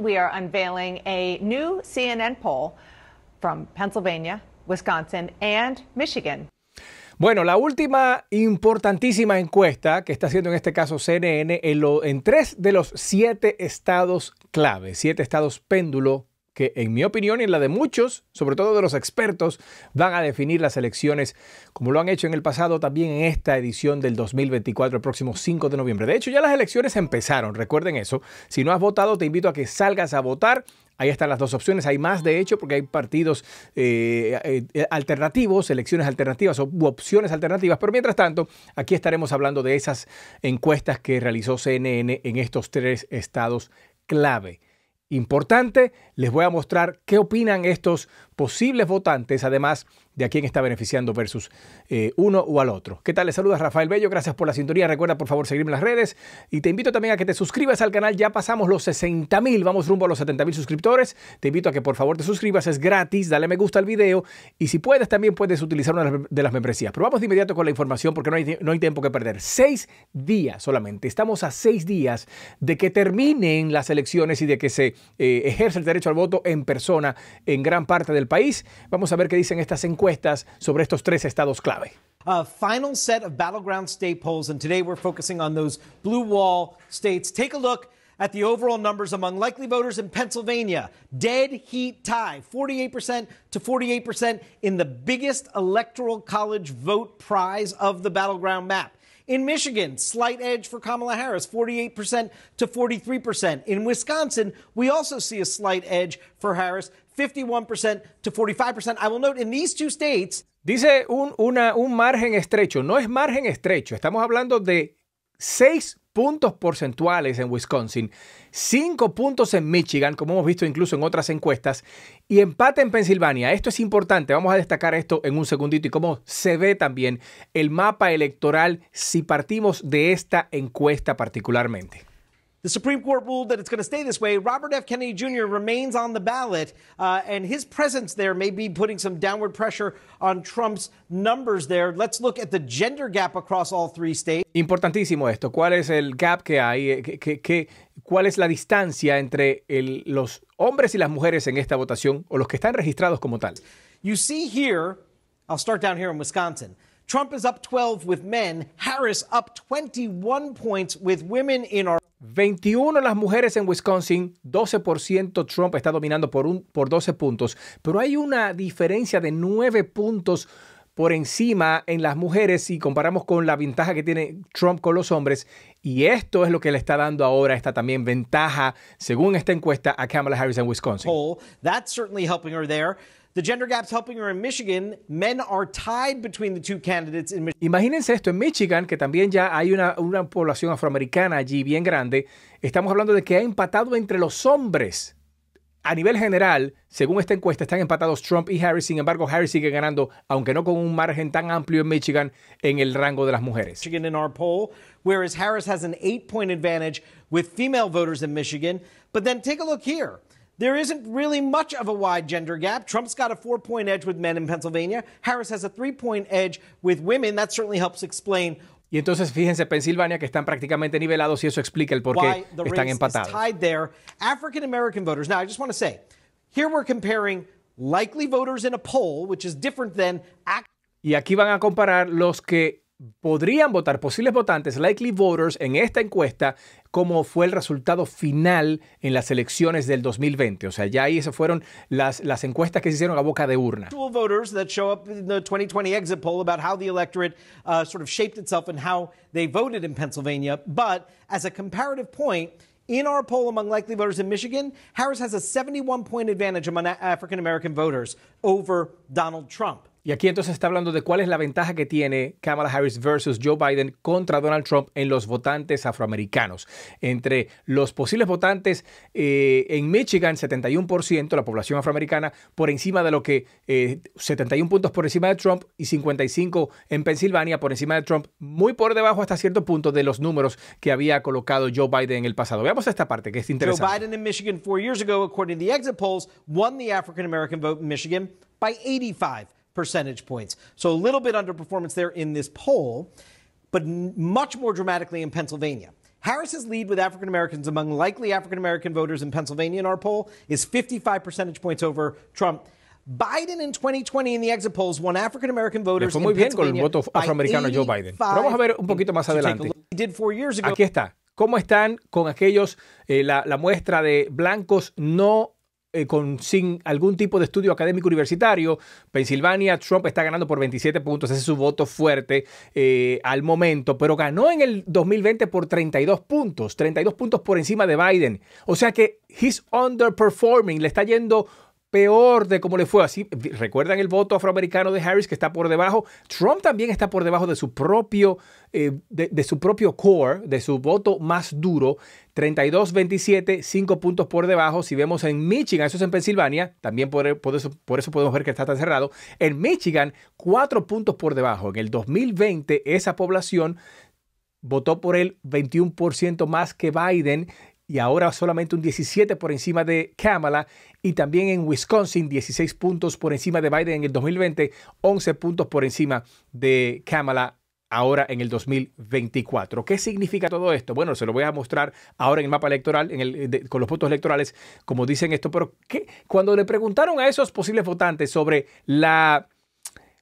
we are unveiling a new CNN poll from Pennsylvania, Wisconsin, and Michigan. Bueno, la última importantísima encuesta que está haciendo en este caso CNN en, en tres de los siete estados clave, siete estados péndulo que en mi opinión y en la de muchos, sobre todo de los expertos, van a definir las elecciones como lo han hecho en el pasado, también en esta edición del 2024, el próximo 5 de noviembre. De hecho, ya las elecciones empezaron, recuerden eso. Si no has votado, te invito a que salgas a votar. Ahí están las dos opciones. Hay más, de hecho, porque hay partidos eh, eh, alternativos, elecciones alternativas o opciones alternativas. Pero mientras tanto, aquí estaremos hablando de esas encuestas que realizó CNN en estos tres estados clave importante. Les voy a mostrar qué opinan estos posibles votantes, además de a quién está beneficiando versus eh, uno o al otro. ¿Qué tal? Les saluda Rafael Bello, gracias por la sintonía. Recuerda, por favor, seguirme en las redes y te invito también a que te suscribas al canal. Ya pasamos los 60 mil, vamos rumbo a los 70 mil suscriptores. Te invito a que por favor te suscribas, es gratis, dale me gusta al video y si puedes también puedes utilizar una de las membresías. Pero vamos de inmediato con la información porque no hay, no hay tiempo que perder. Seis días solamente, estamos a seis días de que terminen las elecciones y de que se eh, ejerce ejerza el derecho al voto en persona en gran parte del país. Vamos a ver qué dicen estas encuestas sobre estos tres estados clave. final set of battleground state polls, and today we're focusing on those blue wall states. Take a look at the overall numbers among likely voters in Pennsylvania. Dead heat tie, 48% to 48% in the biggest electoral college vote prize of the battleground map. In Michigan, slight edge for Kamala Harris, 48% to 43%. In Wisconsin, we also see a slight edge for Harris, 51% to 45%. I will note in these two states. Dice un, un margen estrecho. No es margen estrecho. Estamos hablando de seis puntos porcentuales en Wisconsin, cinco puntos en Michigan, como hemos visto incluso en otras encuestas, y empate en Pensilvania. Esto es importante, vamos a destacar esto en un segundito y cómo se ve también el mapa electoral si partimos de esta encuesta particularmente. The Supreme Court ruled that it's going to stay this way. Robert F. Kennedy Jr. remains on the ballot, uh, and his presence there may be putting some downward pressure on Trump's numbers there. Let's look at the gender gap across all three states. Importantísimo esto. ¿Cuál es el gap que hay? ¿Qué, eh, qué, ¿Cuál es la distancia entre el, los hombres y las mujeres en esta votación o los que están registrados como tal? You see here, I'll start down here in Wisconsin. Trump is up 12 with men, Harris up 21 points with women in our 21 las mujeres en Wisconsin, 12% Trump está dominando por, por 12 puntos, pero hay una diferencia de 9 puntos por encima en las mujeres si comparamos con la ventaja que tiene Trump con los hombres. Y esto es lo que le está dando ahora esta también ventaja, según esta encuesta, a Kamala Harris en Wisconsin. The gender gap's helping her in Michigan. Men are tied between the two candidates Imagínense esto en Michigan, que también ya hay una, población afroamericana allí bien grande. Estamos hablando de que ha empatado entre los hombres. A nivel general, según esta encuesta, están empatados Trump y Harris. Sin embargo, Harris sigue ganando, aunque no con un margen tan amplio en Michigan, en el rango de las mujeres. in our poll, Harris has an eight-point advantage with female voters in Michigan. But then take a look here. There isn't really much of a wide gender gap. Trump's got a four point edge with men in Pennsylvania. Harris has a three point edge with women. That certainly helps explain Y entonces fíjense Pensilvania que están prácticamente nivelados y eso explica el por qué están empatados. Tied there. African American voters. Now I just want to say, here we're comparing likely voters in a poll, which is different than. act. Y aquí van a comparar los que podrían votar posibles votantes, likely voters, en esta encuesta, como fue el resultado final en las elecciones del 2020. O sea, ya ahí esas fueron las, encuestas que se hicieron a boca de urna. voters that show up in the 2020 exit poll about how the electorate uh, sort of shaped itself and how they voted in Pennsylvania. But as a comparative point, In our poll among likely voters in Michigan, Harris has a 71 point advantage among African American voters over Donald Trump. Y aquí entonces está hablando de cuál es la ventaja que tiene Kamala Harris versus Joe Biden contra Donald Trump en los votantes afroamericanos. Entre los posibles votantes eh, en Michigan, 71%, la población afroamericana, por encima de lo que 71 eh, puntos por encima de Trump y 55 en Pensilvania por encima de Trump, muy por debajo hasta cierto punto de los números que había colocado Joe Biden en el pasado. Veamos esta parte que es interesante. Joe Biden in Michigan four years ago, according to the exit polls, won the African American vote Michigan by 85. percentage points. So a little bit underperformance there in this poll, but much more dramatically in Pennsylvania. Harris's lead with African Americans among likely African American voters in Pennsylvania in our poll is 55 percentage points over Trump. Biden in 2020 in the exit polls won African American voters. Le fue muy bien con el voto afroamericano Joe Biden. Pero vamos a ver un poquito más adelante. Aquí está. ¿Cómo están con aquellos, eh, la, la muestra de blancos no Eh, con, sin algún tipo de estudio académico universitario. Pensilvania, Trump está ganando por 27 puntos, ese es su voto fuerte eh, al momento, pero ganó en el 2020 por 32 puntos, 32 puntos por encima de Biden. O sea que he's underperforming, le está yendo peor de cómo le fue. Así recuerdan el voto afroamericano de Harris que está por debajo. Trump también está por debajo de su propio, eh, de, su propio core, de su voto más duro. 32-27, 5 puntos por debajo. Si vemos en Michigan, eso es en Pensilvania, también por, eso, podemos ver que está tan cerrado. En Michigan, cuatro puntos por debajo. En el 2020, esa población votó por él 21% más que Biden y ahora solamente un 17 por encima de Kamala y también en Wisconsin 16 puntos por encima de Biden en el 2020, 11 puntos por encima de Kamala ahora en el 2024. ¿Qué significa todo esto? Bueno, se lo voy a mostrar ahora en el mapa electoral, en el, con los votos electorales, como dicen esto, pero ¿qué? cuando le preguntaron a esos posibles votantes sobre la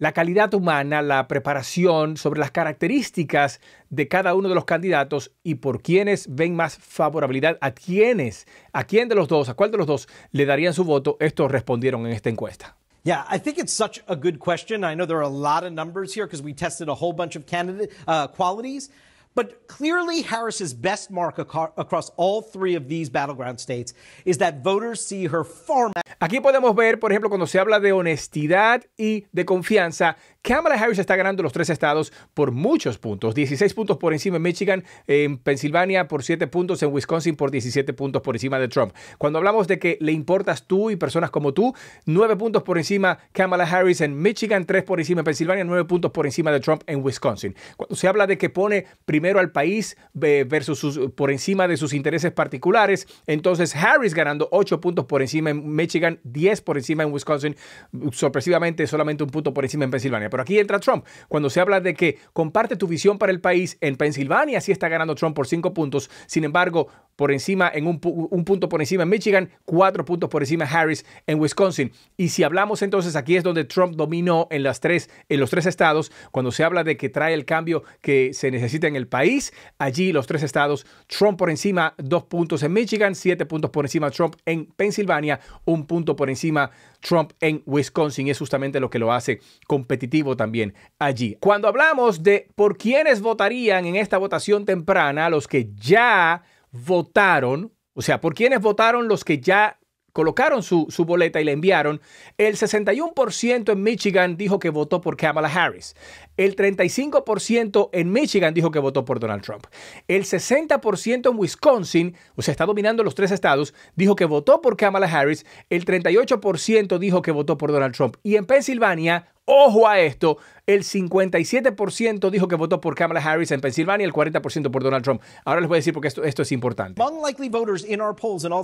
la calidad humana, la preparación, sobre las características de cada uno de los candidatos y por quienes ven más favorabilidad, a quiénes, a quién de los dos, a cuál de los dos le darían su voto, estos respondieron en esta encuesta. Yeah, I think it's such a good question. I know there are a lot of numbers here because we tested a whole bunch of candidate uh, qualities. But clearly, Harris's best mark across all three of these battleground states is that voters see her far. Aquí podemos ver, por ejemplo, cuando se habla de honestidad y de confianza, Kamala Harris está ganando los tres estados por muchos puntos. 16 puntos por encima en Michigan, en Pensilvania por 7 puntos, en Wisconsin por 17 puntos por encima de Trump. Cuando hablamos de que le importas tú y personas como tú, 9 puntos por encima Kamala Harris en Michigan, 3 por encima en Pensilvania, 9 puntos por encima de Trump en Wisconsin. Cuando se habla de que pone primero al país versus sus, por encima de sus intereses particulares. Entonces Harris ganando 8 puntos por encima en Michigan, 10 por encima en Wisconsin, sorpresivamente solamente un punto por encima en Pensilvania. Pero aquí entra Trump, cuando se habla de que comparte tu visión para el país en Pensilvania, sí está ganando Trump por 5 puntos, sin embargo, por encima en un, punto por encima en Michigan, cuatro puntos por encima Harris en Wisconsin. Y si hablamos entonces, aquí es donde Trump dominó en, las tres, en los tres estados, cuando se habla de que trae el cambio que se necesita en el país. Allí los tres estados, Trump por encima, dos puntos en Michigan, siete puntos por encima Trump en Pensilvania, un punto por encima Trump en Wisconsin. Es justamente lo que lo hace competitivo también allí. Cuando hablamos de por quiénes votarían en esta votación temprana, los que ya votaron, o sea, por quiénes votaron los que ya colocaron su, su, boleta y la enviaron, el 61% en Michigan dijo que votó por Kamala Harris, el 35% en Michigan dijo que votó por Donald Trump, el 60% en Wisconsin, o sea, está dominando los tres estados, dijo que votó por Kamala Harris, el 38% dijo que votó por Donald Trump, y en Pensilvania, ojo a esto, el 57% dijo que votó por Kamala Harris en Pensilvania y el 40% por Donald Trump. Ahora les voy a decir porque esto, esto es importante.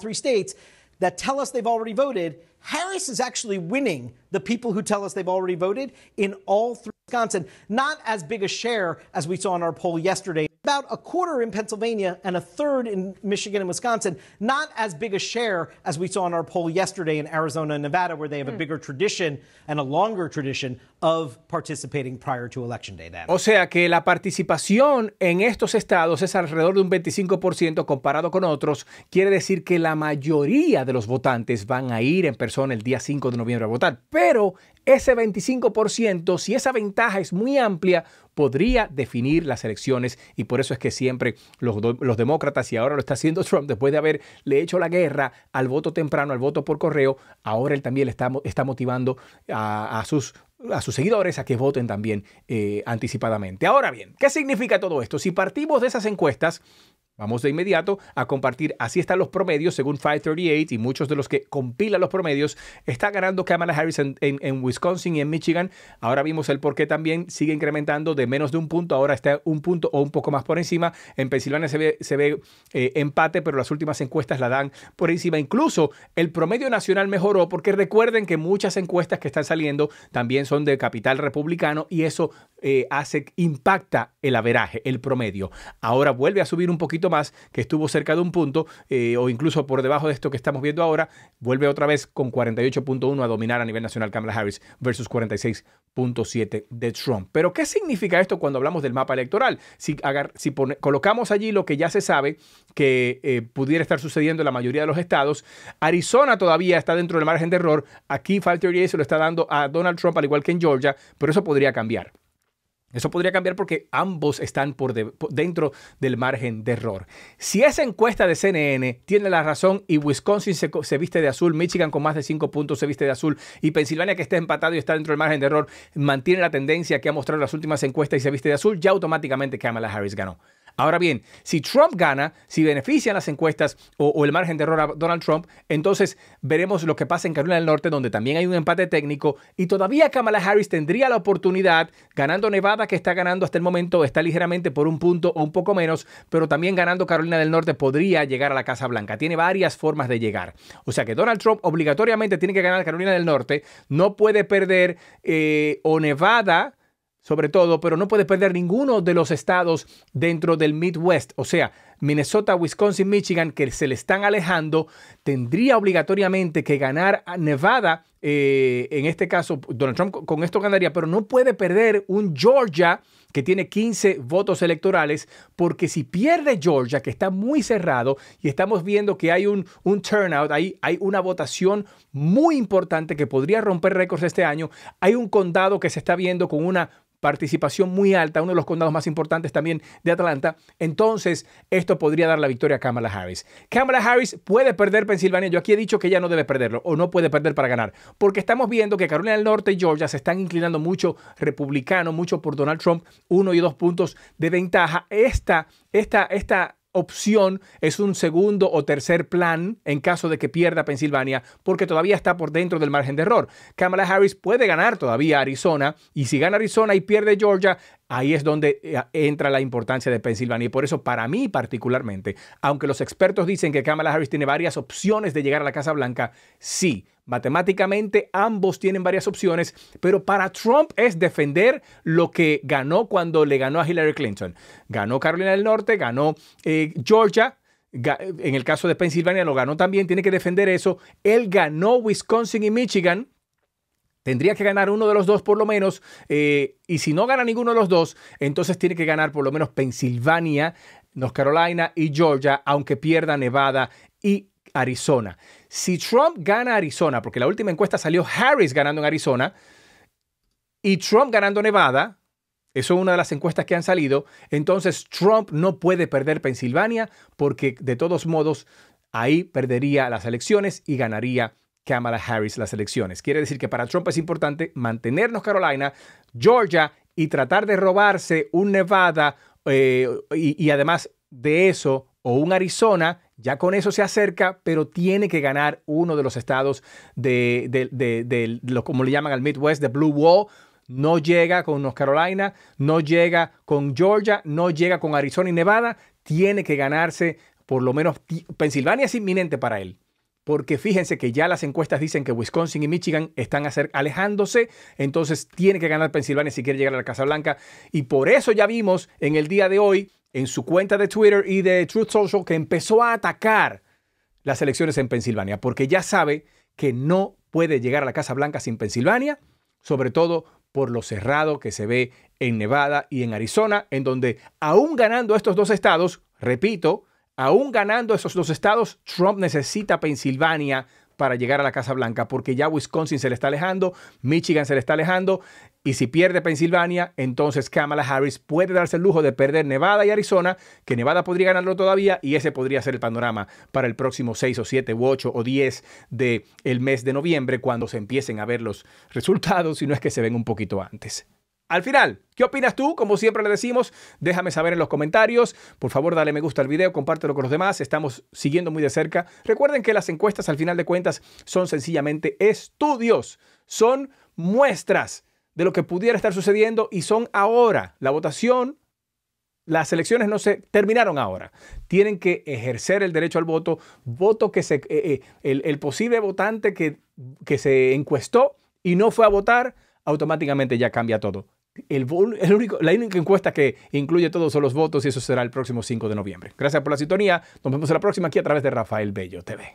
three states, that tell us they've already voted, Harris is actually winning the people who tell us they've already voted in all three Wisconsin. Not as big a share as we saw in our poll yesterday. about a quarter in Pennsylvania and a third in Michigan and Wisconsin. Not as big a share as we saw in our poll yesterday in Arizona and Nevada, where they have a hmm. bigger tradition and a longer tradition of participating prior to election day. Then. O sea que la participación en estos estados es alrededor de un 25% comparado con otros. Quiere decir que la mayoría de los votantes van a ir en persona el día 5 de noviembre a votar. Pero ese 25%, si esa ventaja es muy amplia, podría definir las elecciones y por eso es que siempre los, los demócratas, y ahora lo está haciendo Trump, después de haberle hecho la guerra al voto temprano, al voto por correo, ahora él también le está, está motivando a, sus a sus seguidores a que voten también eh, anticipadamente. Ahora bien, ¿qué significa todo esto? Si partimos de esas encuestas, Vamos de inmediato a compartir. Así están los promedios, según 538 y muchos de los que compilan los promedios. Está ganando Kamala Harris en, Wisconsin y en Michigan. Ahora vimos el por qué también sigue incrementando de menos de un punto. Ahora está un punto o un poco más por encima. En Pensilvania se ve, eh, empate, pero las últimas encuestas la dan por encima. Incluso el promedio nacional mejoró porque recuerden que muchas encuestas que están saliendo también son de capital republicano y eso eh, hace, impacta el averaje, el promedio. Ahora vuelve a subir un poquito más, que estuvo cerca de un punto eh, o incluso por debajo de esto que estamos viendo ahora, vuelve otra vez con 48.1 a dominar a nivel nacional Kamala Harris versus 46.7 de Trump. Pero ¿qué significa esto cuando hablamos del mapa electoral? Si, si colocamos allí lo que ya se sabe que eh, pudiera estar sucediendo en la mayoría de los estados, Arizona todavía está dentro del margen de error, aquí Falter se lo está dando a Donald Trump al igual que en Georgia, pero eso podría cambiar. Eso podría cambiar porque ambos están por, dentro del margen de error. Si esa encuesta de CNN tiene la razón y Wisconsin se, viste de azul, Michigan con más de 5 puntos se viste de azul y Pensilvania que está empatado y está dentro del margen de error mantiene la tendencia que ha mostrado las últimas encuestas y se viste de azul, ya automáticamente Kamala Harris ganó. Ahora bien, si Trump gana, si benefician las encuestas o, el margen de error a Donald Trump, entonces veremos lo que pasa en Carolina del Norte, donde también hay un empate técnico y todavía Kamala Harris tendría la oportunidad, ganando Nevada, que está ganando hasta el momento, está ligeramente por un punto o un poco menos, pero también ganando Carolina del Norte podría llegar a la Casa Blanca. Tiene varias formas de llegar. O sea que Donald Trump obligatoriamente tiene que ganar Carolina del Norte, no puede perder eh, o Nevada sobre todo, pero no puede perder ninguno de los estados dentro del Midwest, o sea, Minnesota, Wisconsin, Michigan, que se le están alejando, tendría obligatoriamente que ganar a Nevada, eh, en este caso Donald Trump con esto ganaría, pero no puede perder un Georgia que tiene 15 votos electorales, porque si pierde Georgia, que está muy cerrado, y estamos viendo que hay un, un turnout, hay, hay una votación muy importante que podría romper récords este año, hay un condado que se está viendo con una participación muy alta, uno de los condados más importantes también de Atlanta, entonces esto podría dar la victoria a Kamala Harris. Kamala Harris puede perder Pensilvania, yo aquí he dicho que ya no debe perderlo o no puede perder para ganar, porque estamos viendo que Carolina del Norte y Georgia se están inclinando mucho republicano, mucho por Donald Trump, uno y dos puntos de ventaja. Esta, esta, esta opción es un segundo o tercer plan en caso de que pierda Pensilvania, porque todavía está por dentro del margen de error. Kamala Harris puede ganar todavía Arizona, y si gana Arizona y pierde Georgia, ahí es donde eh, entra la importancia de Pensilvania. Y por eso, para mí particularmente, aunque los expertos dicen que Kamala Harris tiene varias opciones de llegar a la Casa Blanca, sí Matemáticamente ambos tienen varias opciones, pero para Trump es defender lo que ganó cuando le ganó a Hillary Clinton. Ganó Carolina del Norte, ganó eh, Georgia, eh, en el caso de Pensilvania lo ganó también, tiene que defender eso. Él ganó Wisconsin y Michigan. Tendría que ganar uno de los dos por lo menos. Eh, y si no gana ninguno de los dos, entonces tiene que ganar por lo menos Pensilvania, North Carolina y Georgia, aunque pierda Nevada y Arizona si Trump gana Arizona, porque la última encuesta salió Harris ganando en Arizona y Trump ganando Nevada, eso es una de las encuestas que han salido, entonces Trump no puede perder Pensilvania porque de todos modos ahí perdería las elecciones y ganaría Kamala Harris las elecciones. Quiere decir que para Trump es importante mantenernos Carolina, Georgia y tratar de robarse un Nevada eh, y además de eso o un Arizona, ya con eso se acerca, pero tiene que ganar uno de los estados de, lo, como le llaman al Midwest, de Blue Wall. No llega con North Carolina, no llega con Georgia, no llega con Arizona y Nevada. Tiene que ganarse, por lo menos Pensilvania es inminente para él. Porque fíjense que ya las encuestas dicen que Wisconsin y Michigan están alejándose, entonces tiene que ganar Pensilvania si quiere llegar a la Casa Blanca. Y por eso ya vimos en el día de hoy en su cuenta de Twitter y de Truth Social que empezó a atacar las elecciones en Pensilvania, porque ya sabe que no puede llegar a la Casa Blanca sin Pensilvania, sobre todo por lo cerrado que se ve en Nevada y en Arizona, en donde aún ganando estos dos estados, repito, aún ganando estos dos estados, Trump necesita Pensilvania para llegar a la Casa Blanca, porque ya Wisconsin se le está alejando, Michigan se le está alejando, y si pierde Pensilvania, entonces Kamala Harris puede darse el lujo de perder Nevada y Arizona, que Nevada podría ganarlo todavía y ese podría ser el panorama para el próximo 6 o 7 u 8 o 10 del el mes de noviembre cuando se empiecen a ver los resultados, si no es que se ven un poquito antes. Al final, ¿qué opinas tú? Como siempre le decimos, déjame saber en los comentarios. Por favor, dale me gusta al video, compártelo con los demás. Estamos siguiendo muy de cerca. Recuerden que las encuestas, al final de cuentas, son sencillamente estudios, son muestras de lo que pudiera estar sucediendo y son ahora. La votación, las elecciones no se terminaron ahora. Tienen que ejercer el derecho al voto, voto que se, eh, eh, el, posible votante que, que se encuestó y no fue a votar, automáticamente ya cambia todo. El, el único, la única encuesta que incluye todos son los votos y eso será el próximo 5 de noviembre. Gracias por la sintonía. Nos vemos en la próxima aquí a través de Rafael Bello TV.